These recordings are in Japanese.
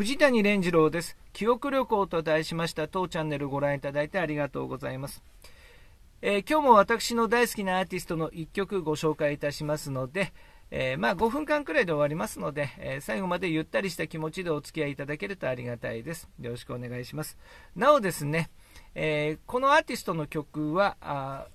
藤谷蓮次郎です。記憶旅行と題しました当チャンネルご覧いただいてありがとうございます。えー、今日も私の大好きなアーティストの1曲ご紹介いたしますので、えー、まあ、5分間くらいで終わりますので、えー、最後までゆったりした気持ちでお付き合いいただけるとありがたいです。よろしくお願いします。なおですね、えこのアーティストの曲は、あ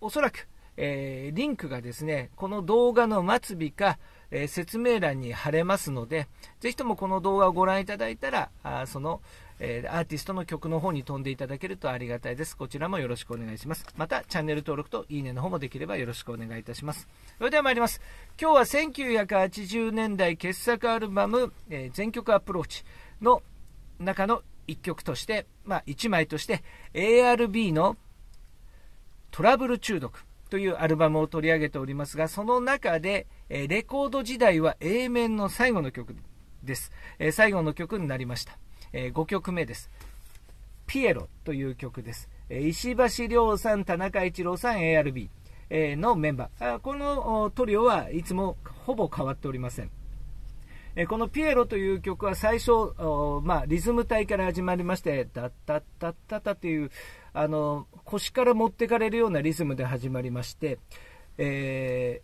おそらく、えリンクがですね、この動画の末尾か、えー、説明欄に貼れますので、ぜひともこの動画をご覧いただいたら、あその、えー、アーティストの曲の方に飛んでいただけるとありがたいです。こちらもよろしくお願いします。また、チャンネル登録といいねの方もできればよろしくお願いいたします。それでは参ります。今日は1980年代傑作アルバム、えー、全曲アプローチの中の1曲として、まあ、1枚として ARB のトラブル中毒というアルバムを取り上げておりますが、その中で、えレコード時代は A 面の最後の曲です、え最後の曲になりました、え5曲目ですピエロという曲です、え石橋亮さん田中一郎さん ARB のメンバーこのトリオはいつもほぼ変わっておりませんこの「ピエロ」という曲は最初、まあ、リズム体から始まりまして「タッタッタッタッタ」というあの腰から持ってかれるようなリズムで始まりまして、え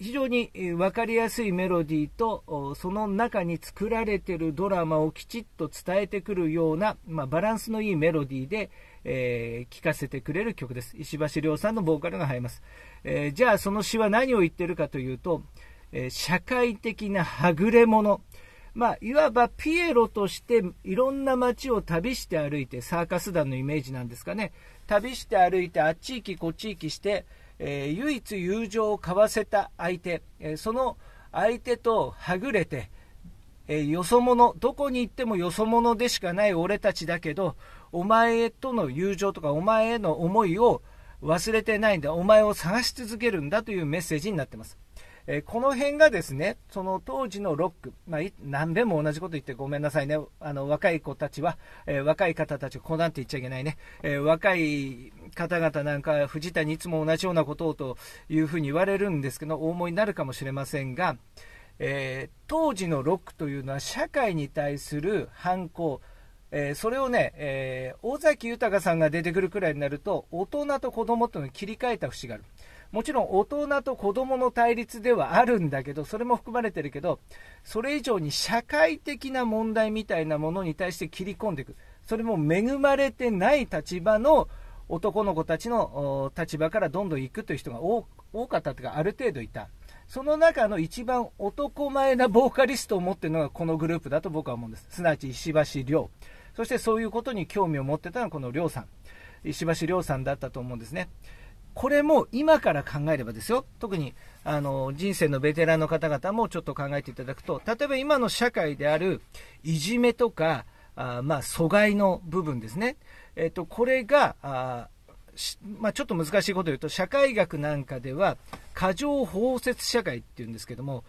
非常に分かりやすいメロディーとその中に作られてるドラマをきちっと伝えてくるような、まあ、バランスのいいメロディーで、えー、聴かせてくれる曲です石橋亮さんのボーカルが入ります、えー、じゃあその詩は何を言ってるかというと、えー、社会的なはぐれ者まあ、いわばピエロとしていろんな街を旅して歩いてサーカス団のイメージなんですかね旅して歩いてあっち行きこっち行きして、えー、唯一友情を交わせた相手、えー、その相手とはぐれて、えー、よそ者、どこに行ってもよそ者でしかない俺たちだけど、お前との友情とかお前への思いを忘れてないんだ、お前を探し続けるんだというメッセージになってます。えこの辺がですね、その当時のロック、まあ、何べんも同じこと言ってごめんなさいね、あの若い子たちは、えー、若い方たち、こうなんて言っちゃいけないね、えー、若い方々なんか、藤田にいつも同じようなことをというふうに言われるんですけど、お思いになるかもしれませんが、えー、当時のロックというのは、社会に対する反抗、えそれをね、え尾崎豊さんが出てくるくらいになると、大人と子供との切り替えた節がある。もちろん大人と子供の対立ではあるんだけど、それも含まれてるけど、それ以上に社会的な問題みたいなものに対して切り込んでいく。それも恵まれてない立場の男の子たちの立場からどんどん行くという人が多かったというか、ある程度いた。その中の一番男前なボーカリストを持っているのがこのグループだと僕は思うんです。すなわち石橋亮。そしてそういうことに興味を持ってたのはこの亮さん。石橋亮さんだったと思うんですね。これも今から考えればですよ、特にあの人生のベテランの方々もちょっと考えていただくと、例えば今の社会であるいじめとか、あまあ、阻害の部分ですね、えっと、これがあ、まあ、ちょっと難しいことを言うと、社会学なんかでは、過剰包摂社会っていうんですけども、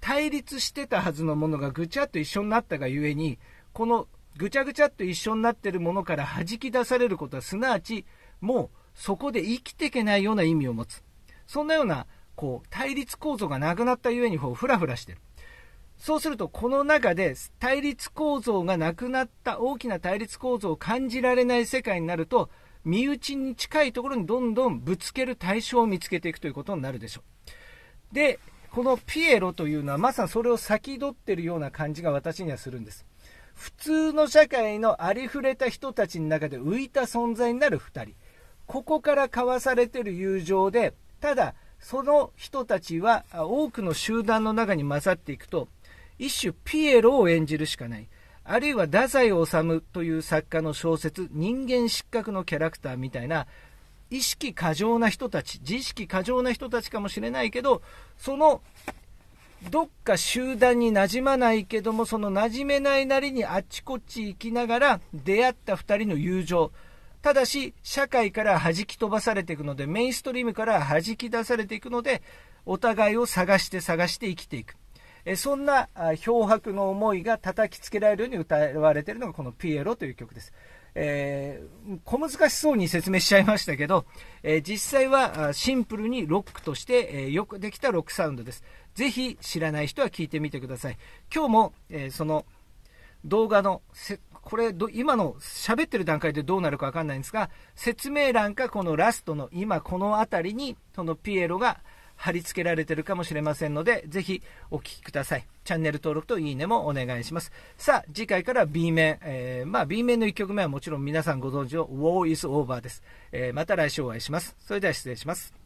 対立してたはずのものがぐちゃっと一緒になったがゆえに、このぐちゃぐちゃっと一緒になっているものから弾き出されることは、すなわち、もう、そこで生きていけないような意味を持つ。そんなような、こう、対立構造がなくなったゆえに、こう、ふらふらしてる。そうすると、この中で対立構造がなくなった、大きな対立構造を感じられない世界になると、身内に近いところにどんどんぶつける対象を見つけていくということになるでしょう。で、このピエロというのはまさにそれを先取ってるような感じが私にはするんです。普通の社会のありふれた人たちの中で浮いた存在になる2人。ここから交わされてる友情で、ただ、その人たちは多くの集団の中に混ざっていくと、一種ピエロを演じるしかない。あるいは太宰治という作家の小説、人間失格のキャラクターみたいな、意識過剰な人たち、自意識過剰な人たちかもしれないけど、その、どっか集団に馴染まないけども、その馴染めないなりにあっちこっち行きながら出会った2人の友情。ただし、社会から弾き飛ばされていくので、メインストリームから弾き出されていくので、お互いを探して探して生きていく。えそんな漂白の思いが叩きつけられるように歌われているのがこのピエロという曲です。えー、小難しそうに説明しちゃいましたけど、えー、実際はシンプルにロックとして、えー、よくできたロックサウンドです。ぜひ知らない人は聞いてみてください。今日も、えその動画のこれど、今の喋ってる段階でどうなるかわかんないんですが、説明欄かこのラストの今この辺りに、そのピエロが貼り付けられてるかもしれませんので、ぜひお聴きください。チャンネル登録といいねもお願いします。さあ、次回から B 面。えー、まあ B 面の1曲目はもちろん皆さんご存知の War is Over です。えー、また来週お会いします。それでは失礼します。